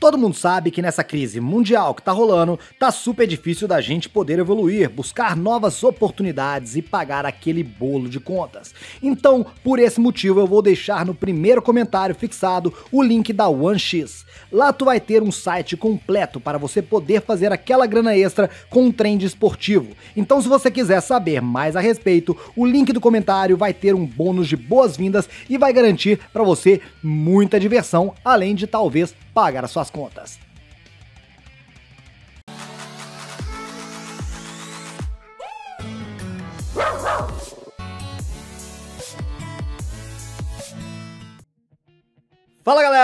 Todo mundo sabe que nessa crise mundial que tá rolando, tá super difícil da gente poder evoluir, buscar novas oportunidades e pagar aquele bolo de contas. Então, por esse motivo, eu vou deixar no primeiro comentário fixado o link da OneX. Lá tu vai ter um site completo para você poder fazer aquela grana extra com um de esportivo. Então, se você quiser saber mais a respeito, o link do comentário vai ter um bônus de boas-vindas e vai garantir para você muita diversão, além de talvez pagar a sua as contas.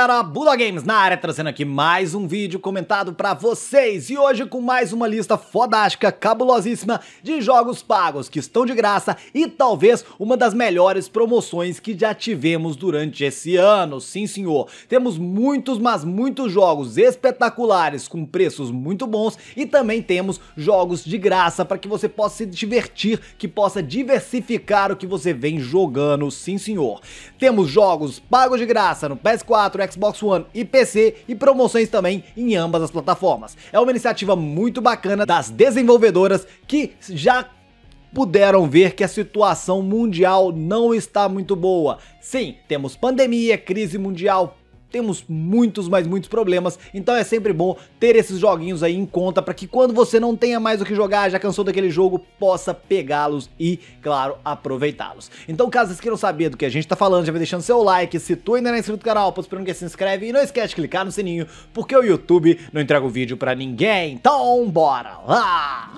galera, Buda Games na área, trazendo aqui mais um vídeo comentado pra vocês. E hoje com mais uma lista fodástica, cabulosíssima, de jogos pagos que estão de graça e talvez uma das melhores promoções que já tivemos durante esse ano. Sim, senhor. Temos muitos, mas muitos jogos espetaculares com preços muito bons e também temos jogos de graça para que você possa se divertir, que possa diversificar o que você vem jogando. Sim, senhor. Temos jogos pagos de graça no PS4, Xbox One e PC e promoções também em ambas as plataformas. É uma iniciativa muito bacana das desenvolvedoras que já puderam ver que a situação mundial não está muito boa. Sim, temos pandemia, crise mundial, temos muitos, mas muitos problemas, então é sempre bom ter esses joguinhos aí em conta para que quando você não tenha mais o que jogar, já cansou daquele jogo, possa pegá-los e, claro, aproveitá-los. Então, caso vocês queiram saber do que a gente tá falando, já vai deixando seu like, se tu ainda não é inscrito no canal, posso esperando que se inscreve e não esquece de clicar no sininho, porque o YouTube não entrega o vídeo para ninguém. Então, bora lá!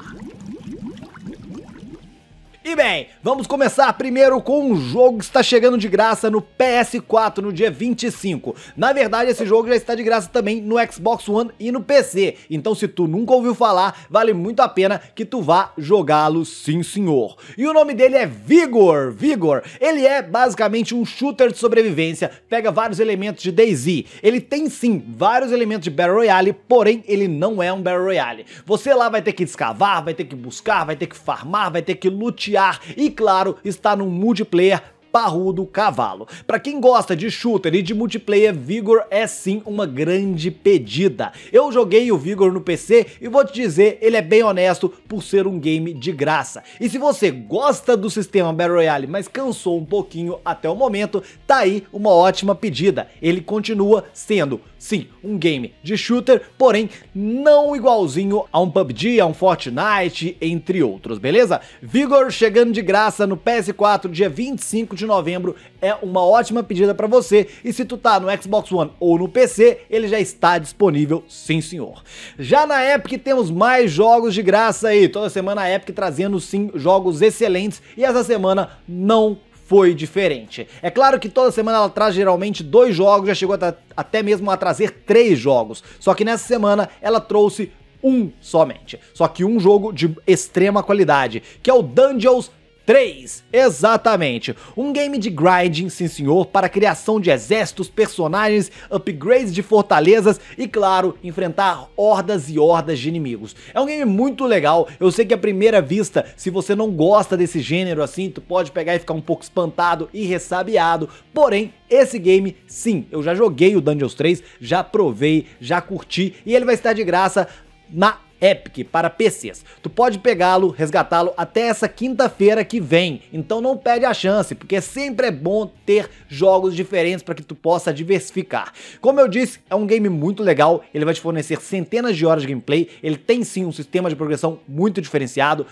E bem, vamos começar primeiro com um jogo que está chegando de graça no PS4 no dia 25. Na verdade, esse jogo já está de graça também no Xbox One e no PC. Então, se tu nunca ouviu falar, vale muito a pena que tu vá jogá-lo, sim senhor. E o nome dele é Vigor. Vigor, ele é basicamente um shooter de sobrevivência, pega vários elementos de DayZ. Ele tem sim vários elementos de Battle Royale, porém ele não é um Battle Royale. Você lá vai ter que escavar, vai ter que buscar, vai ter que farmar, vai ter que lutear e, claro, está no multiplayer parrudo cavalo. Para quem gosta de shooter e de multiplayer, Vigor é sim uma grande pedida. Eu joguei o Vigor no PC e vou te dizer, ele é bem honesto por ser um game de graça. E se você gosta do sistema Battle Royale, mas cansou um pouquinho até o momento, tá aí uma ótima pedida. Ele continua sendo, sim, um game de shooter, porém não igualzinho a um PUBG, a um Fortnite, entre outros, beleza? Vigor chegando de graça no PS4 dia 25 de de novembro é uma ótima pedida para você. E se tu tá no Xbox One ou no PC, ele já está disponível, sim senhor. Já na Epic temos mais jogos de graça aí. Toda semana a Epic trazendo sim jogos excelentes e essa semana não foi diferente. É claro que toda semana ela traz geralmente dois jogos, já chegou até mesmo a trazer três jogos. Só que nessa semana ela trouxe um somente. Só que um jogo de extrema qualidade, que é o Dungeons 3. Exatamente. Um game de grinding, sim senhor, para criação de exércitos, personagens, upgrades de fortalezas e, claro, enfrentar hordas e hordas de inimigos. É um game muito legal. Eu sei que à primeira vista, se você não gosta desse gênero assim, tu pode pegar e ficar um pouco espantado e ressabiado. Porém, esse game, sim, eu já joguei o Dungeons 3, já provei, já curti e ele vai estar de graça na Epic para PCs. Tu pode pegá-lo, resgatá-lo até essa quinta-feira que vem. Então não perde a chance, porque sempre é bom ter jogos diferentes para que tu possa diversificar. Como eu disse, é um game muito legal, ele vai te fornecer centenas de horas de gameplay, ele tem sim um sistema de progressão muito diferenciado,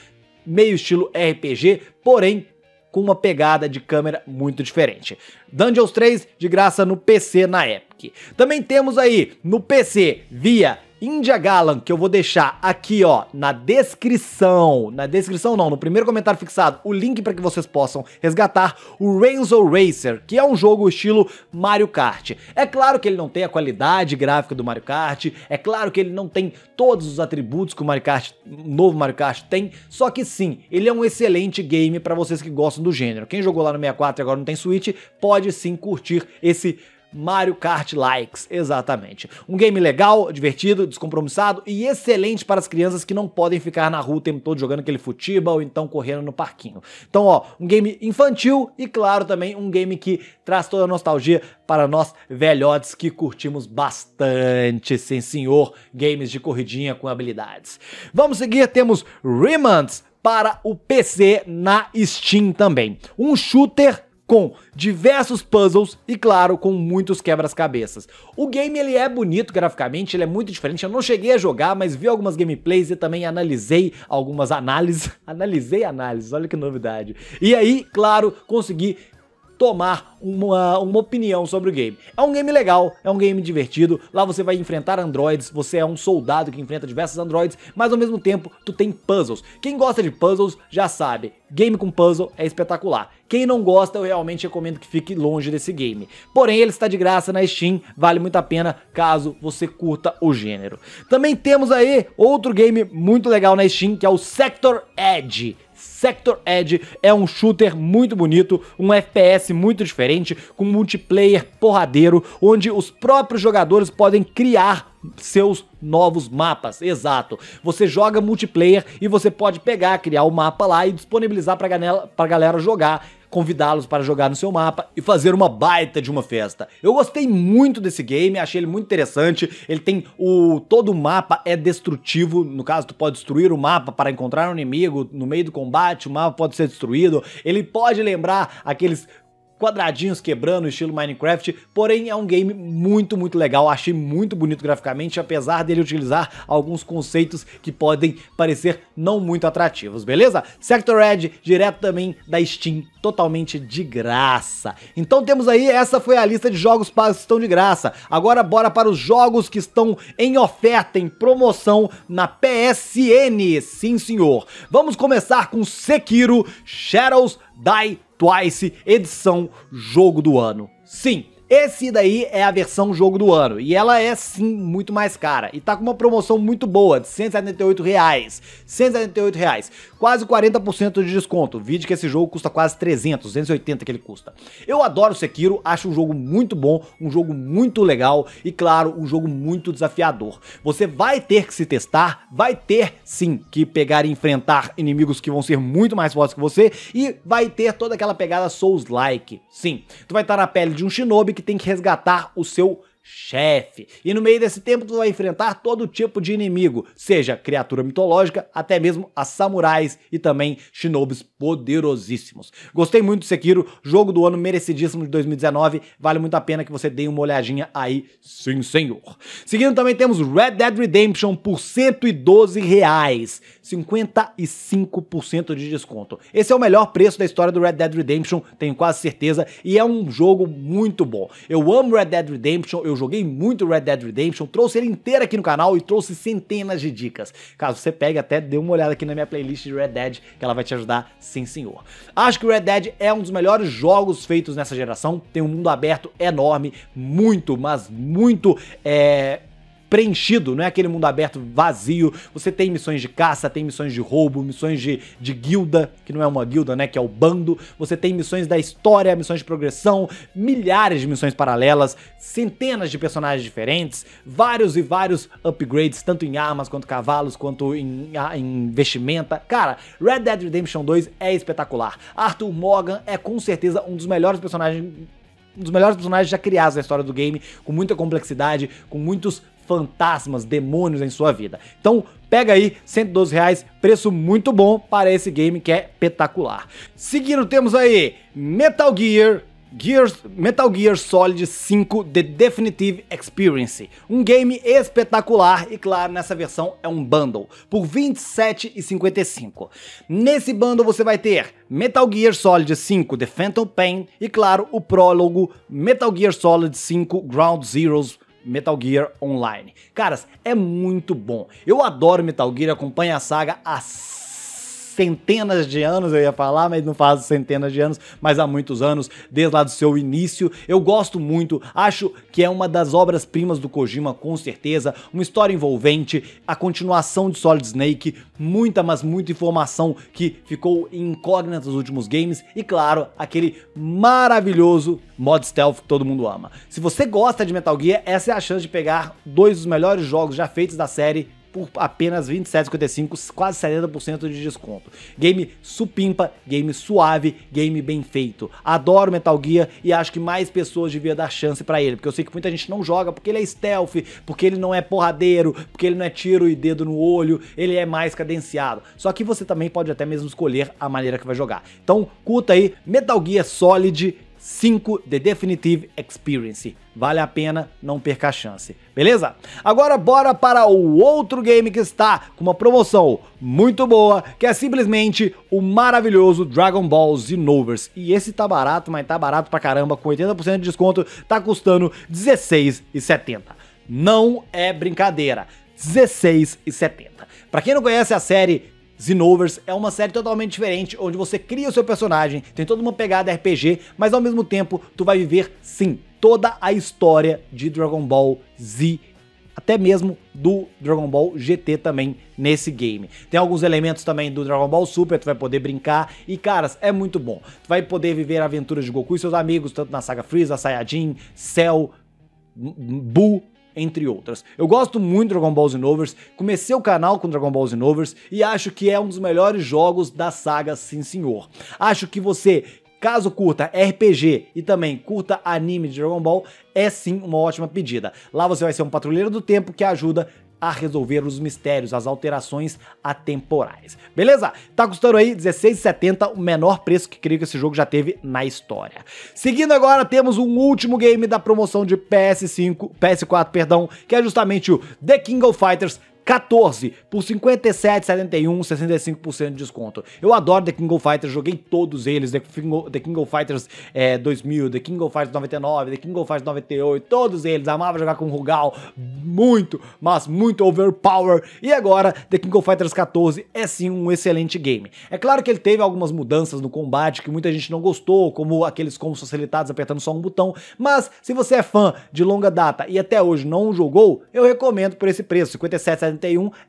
meio estilo RPG, porém com uma pegada de câmera muito diferente. Dungeons 3 de graça no PC na Epic. Também temos aí no PC via India Galan, que eu vou deixar aqui, ó, na descrição. Na descrição não, no primeiro comentário fixado, o link para que vocês possam resgatar o Renzo Racer, que é um jogo estilo Mario Kart. É claro que ele não tem a qualidade gráfica do Mario Kart, é claro que ele não tem todos os atributos que o Mario Kart, novo Mario Kart tem, só que sim, ele é um excelente game para vocês que gostam do gênero. Quem jogou lá no 64 e agora não tem Switch, pode sim curtir esse Mario Kart Likes, exatamente. Um game legal, divertido, descompromissado e excelente para as crianças que não podem ficar na rua o tempo todo jogando aquele futebol ou então correndo no parquinho. Então, ó, um game infantil e, claro, também um game que traz toda a nostalgia para nós velhotes que curtimos bastante, sim senhor, games de corridinha com habilidades. Vamos seguir, temos Remnants para o PC na Steam também. Um shooter com diversos puzzles e, claro, com muitos quebras-cabeças. O game ele é bonito graficamente, ele é muito diferente. Eu não cheguei a jogar, mas vi algumas gameplays e também analisei algumas análises. analisei análises, olha que novidade. E aí, claro, consegui tomar uma, uma opinião sobre o game. É um game legal, é um game divertido. Lá você vai enfrentar androides, você é um soldado que enfrenta diversos androides, mas ao mesmo tempo tu tem puzzles. Quem gosta de puzzles já sabe, game com puzzle é espetacular. Quem não gosta, eu realmente recomendo que fique longe desse game. Porém, ele está de graça na Steam, vale muito a pena caso você curta o gênero. Também temos aí outro game muito legal na Steam, que é o Sector Edge. Sector Edge é um shooter muito bonito, um FPS muito diferente, com multiplayer porradeiro, onde os próprios jogadores podem criar seus novos mapas, exato. Você joga multiplayer e você pode pegar, criar o um mapa lá e disponibilizar para galera, galera jogar convidá-los para jogar no seu mapa e fazer uma baita de uma festa. Eu gostei muito desse game, achei ele muito interessante. Ele tem o todo o mapa é destrutivo, no caso tu pode destruir o mapa para encontrar um inimigo no meio do combate, o mapa pode ser destruído. Ele pode lembrar aqueles quadradinhos quebrando, estilo Minecraft, porém é um game muito, muito legal, achei muito bonito graficamente, apesar dele utilizar alguns conceitos que podem parecer não muito atrativos, beleza? Sector Red, direto também da Steam, totalmente de graça. Então temos aí, essa foi a lista de jogos que estão de graça. Agora bora para os jogos que estão em oferta, em promoção na PSN, sim senhor. Vamos começar com Sekiro Shadows Die Twice, edição Jogo do Ano. Sim, esse daí é a versão jogo do ano e ela é sim muito mais cara e tá com uma promoção muito boa de 178 reais, 178 reais, quase 40% de desconto. Vide que esse jogo custa quase 300, 280 que ele custa. Eu adoro Sekiro, acho um jogo muito bom, um jogo muito legal e claro, um jogo muito desafiador. Você vai ter que se testar, vai ter sim que pegar e enfrentar inimigos que vão ser muito mais fortes que você e vai ter toda aquela pegada Souls-like. Sim, tu vai estar na pele de um shinobi que tem que resgatar o seu chefe. E no meio desse tempo tu vai enfrentar todo tipo de inimigo, seja criatura mitológica, até mesmo as samurais e também shinobis poderosíssimos. Gostei muito do Sekiro, jogo do ano merecidíssimo de 2019, vale muito a pena que você dê uma olhadinha aí, sim senhor. Seguindo também temos Red Dead Redemption por 112 reais, 55% de desconto. Esse é o melhor preço da história do Red Dead Redemption, tenho quase certeza, e é um jogo muito bom. Eu amo Red Dead Redemption, eu joguei muito Red Dead Redemption, trouxe ele inteiro aqui no canal e trouxe centenas de dicas. Caso você pegue, até dê uma olhada aqui na minha playlist de Red Dead, que ela vai te ajudar, sim senhor. Acho que o Red Dead é um dos melhores jogos feitos nessa geração, tem um mundo aberto enorme, muito, mas muito é, preenchido, não é aquele mundo aberto vazio. Você tem missões de caça, tem missões de roubo, missões de, de guilda, que não é uma guilda, né? Que é o bando. Você tem missões da história, missões de progressão, milhares de missões paralelas, centenas de personagens diferentes, vários e vários upgrades, tanto em armas quanto cavalos, quanto em, em vestimenta. Cara, Red Dead Redemption 2 é espetacular. Arthur Morgan é com certeza um dos melhores personagens um dos melhores personagens já criados na história do game, com muita complexidade, com muitos fantasmas, demônios em sua vida. Então, pega aí, 112 reais, preço muito bom para esse game que é espetacular. Seguindo, temos aí Metal Gear Gears, Metal Gear Solid 5 The Definitive Experience. Um game espetacular e claro, nessa versão é um bundle, por R$ 27,55. Nesse bundle você vai ter Metal Gear Solid 5 The Phantom Pain e claro, o prólogo Metal Gear Solid 5 Ground Zeroes Metal Gear Online. Caras, é muito bom. Eu adoro Metal Gear, acompanho a saga há centenas de anos, eu ia falar, mas não faz centenas de anos, mas há muitos anos, desde lá do seu início. Eu gosto muito, acho que é uma das obras-primas do Kojima, com certeza. Uma história envolvente, a continuação de Solid Snake, muita, mas muita informação que ficou incógnita nos últimos games e, claro, aquele maravilhoso mod stealth que todo mundo ama. Se você gosta de Metal Gear, essa é a chance de pegar dois dos melhores jogos já feitos da série por apenas R$ 27,55, quase 70% de desconto. Game supimpa, game suave, game bem feito. Adoro Metal Gear e acho que mais pessoas deviam dar chance para ele, porque eu sei que muita gente não joga porque ele é stealth, porque ele não é porradeiro, porque ele não é tiro e dedo no olho, ele é mais cadenciado. Só que você também pode até mesmo escolher a maneira que vai jogar. Então, curta aí Metal Gear Solid 5 The Definitive Experience. Vale a pena, não perca a chance, beleza? Agora bora para o outro game que está com uma promoção muito boa, que é simplesmente o maravilhoso Dragon Ball Xenoverse. E esse tá barato, mas tá barato pra caramba, com 80% de desconto, tá custando R$16,70. Não é brincadeira, R$16,70. Pra quem não conhece a série Xenovers é uma série totalmente diferente, onde você cria o seu personagem, tem toda uma pegada RPG, mas ao mesmo tempo tu vai viver sim toda a história de Dragon Ball Z até mesmo do Dragon Ball GT também nesse game. Tem alguns elementos também do Dragon Ball Super, tu vai poder brincar e caras, é muito bom. Tu vai poder viver aventuras de Goku e seus amigos, tanto na saga Freeza, Saiyajin, Cell, Buu, entre outras. Eu gosto muito de Dragon Ball Xenoverse, comecei o canal com Dragon Ball Xenoverse e acho que é um dos melhores jogos da saga, sim senhor. Acho que você Caso curta RPG e também curta anime de Dragon Ball, é sim uma ótima pedida. Lá você vai ser um patrulheiro do tempo que ajuda a resolver os mistérios, as alterações atemporais. Beleza? Tá custando aí R$16,70, o menor preço que creio que esse jogo já teve na história. Seguindo agora, temos um último game da promoção de PS5, PS4, perdão, que é justamente o The King of Fighters 14 por 57,71, 65% de desconto. Eu adoro The King of Fighters, joguei todos eles, The King of, The King of Fighters é, 2000, The King of Fighters 99, The King of Fighters 98, todos eles, amava jogar com o Rugal, muito, mas muito overpower, e agora The King of Fighters 14 é sim um excelente game. É claro que ele teve algumas mudanças no combate que muita gente não gostou, como aqueles combos facilitados apertando só um botão, mas se você é fã de longa data e até hoje não jogou, eu recomendo por esse preço, 57,71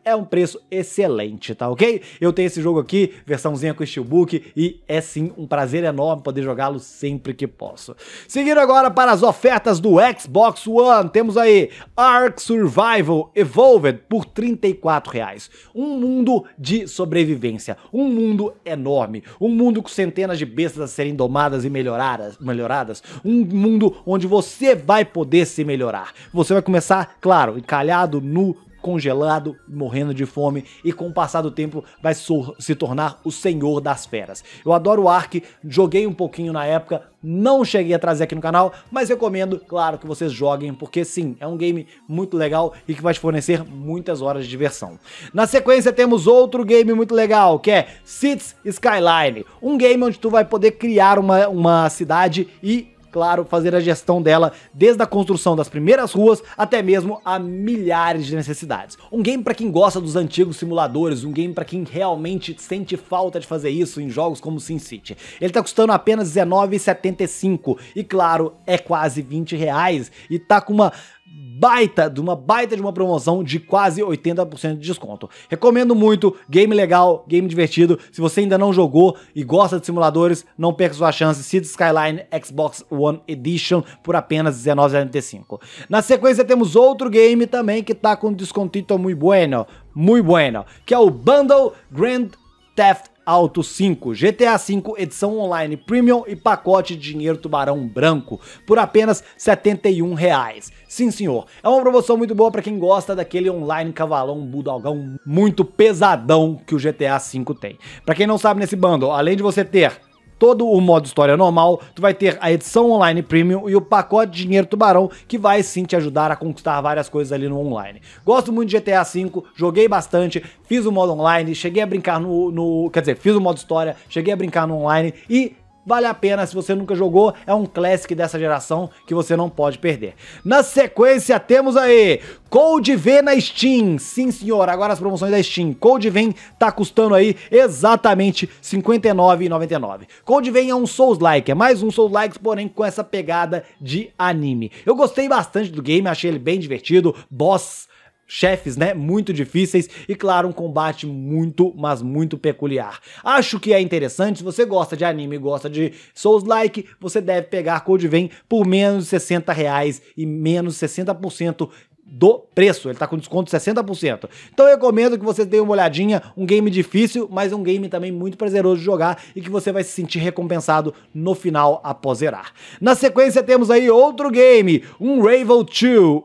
é um preço excelente, tá ok? Eu tenho esse jogo aqui, versãozinha com steelbook, e é sim um prazer enorme poder jogá-lo sempre que posso. Seguindo agora para as ofertas do Xbox One, temos aí Ark Survival Evolved por R$ 34 reais. Um mundo de sobrevivência, um mundo enorme, um mundo com centenas de bestas a serem domadas e melhoradas, melhoradas, um mundo onde você vai poder se melhorar. Você vai começar, claro, encalhado no congelado, morrendo de fome, e com o passar do tempo vai se tornar o senhor das feras. Eu adoro o Ark, joguei um pouquinho na época, não cheguei a trazer aqui no canal, mas recomendo, claro, que vocês joguem, porque sim, é um game muito legal e que vai te fornecer muitas horas de diversão. Na sequência temos outro game muito legal, que é Cities Skyline, um game onde tu vai poder criar uma, uma cidade e claro, fazer a gestão dela desde a construção das primeiras ruas até mesmo a milhares de necessidades. Um game para quem gosta dos antigos simuladores, um game para quem realmente sente falta de fazer isso em jogos como SimCity. Ele tá custando apenas R$19,75 e claro, é quase 20 reais e tá com uma baita, de uma baita de uma promoção de quase 80% de desconto. Recomendo muito, game legal, game divertido. Se você ainda não jogou e gosta de simuladores, não perca sua chance. Cities Skyline Xbox One Edition por apenas R$19,95. Na sequência temos outro game também que tá com descontito muito bueno, muito bueno, que é o Bundle Grand Theft Auto 5, GTA 5 edição online premium e pacote de dinheiro tubarão branco por apenas R$ 71,00. Reais. Sim, senhor. É uma promoção muito boa para quem gosta daquele online cavalão budalgão muito pesadão que o GTA 5 tem. Para quem não sabe nesse bundle, além de você ter todo o modo história normal, tu vai ter a edição online premium e o pacote de dinheiro tubarão, que vai sim te ajudar a conquistar várias coisas ali no online. Gosto muito de GTA V, joguei bastante, fiz o modo online, cheguei a brincar no, no quer dizer, fiz o modo história, cheguei a brincar no online e Vale a pena, se você nunca jogou, é um classic dessa geração que você não pode perder. Na sequência, temos aí Code V na Steam. Sim, senhor, agora as promoções da Steam. Code V tá custando aí exatamente R$ 59,99. Code V é um Souls-like, é mais um Souls-like, porém com essa pegada de anime. Eu gostei bastante do game, achei ele bem divertido. Boss chefes, né, muito difíceis e claro, um combate muito, mas muito peculiar. Acho que é interessante, se você gosta de anime, gosta de Souls like, você deve pegar Code Vein por menos de 60 reais e menos 60% do preço. Ele está com desconto de 60%. Então eu recomendo que você dê uma olhadinha. Um game difícil, mas um game também muito prazeroso de jogar e que você vai se sentir recompensado no final após zerar. Na sequência temos aí outro game, um Ravel 2.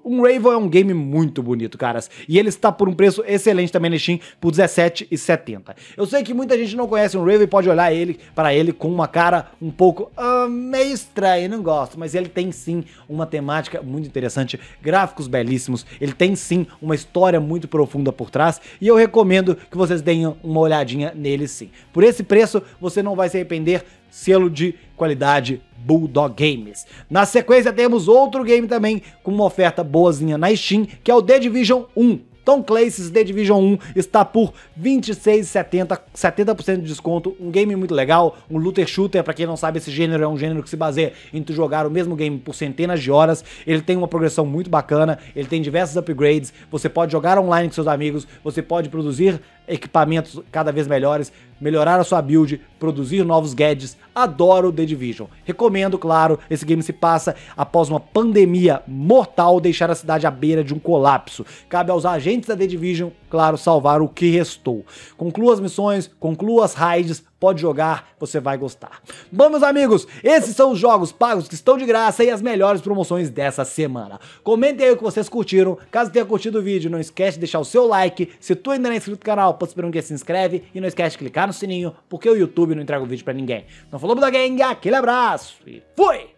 Um Ravel é um game muito bonito, caras. E ele está por um preço excelente também na Steam, por R$17,70. Eu sei que muita gente não conhece um Ravel e pode olhar ele para ele com uma cara um pouco ah, meio estranha, não gosto. Mas ele tem sim uma temática muito interessante, gráficos belíssimos, ele tem sim uma história muito profunda por trás e eu recomendo que vocês deem uma olhadinha nele sim. Por esse preço, você não vai se arrepender, selo de qualidade Bulldog Games. Na sequência temos outro game também com uma oferta boazinha na Steam, que é o The Division 1. Tom Clancy's The Division 1 está por 26,70, 70% de desconto. Um game muito legal, um looter shooter, para quem não sabe, esse gênero é um gênero que se baseia em tu jogar o mesmo game por centenas de horas. Ele tem uma progressão muito bacana, ele tem diversos upgrades, você pode jogar online com seus amigos, você pode produzir equipamentos cada vez melhores, melhorar a sua build, produzir novos gadgets. Adoro The Division. Recomendo, claro, esse game se passa após uma pandemia mortal deixar a cidade à beira de um colapso. Cabe aos agentes da The Division, claro, salvar o que restou. Conclua as missões, conclua as raids, Pode jogar, você vai gostar. Bom, meus amigos, esses são os jogos pagos que estão de graça e as melhores promoções dessa semana. Comentem aí o que vocês curtiram. Caso tenha curtido o vídeo, não esquece de deixar o seu like. Se tu ainda não é inscrito no canal, pode esperar um dia se inscreve. E não esquece de clicar no sininho, porque o YouTube não entrega o vídeo para ninguém. Não falou, da gang, aquele abraço e fui!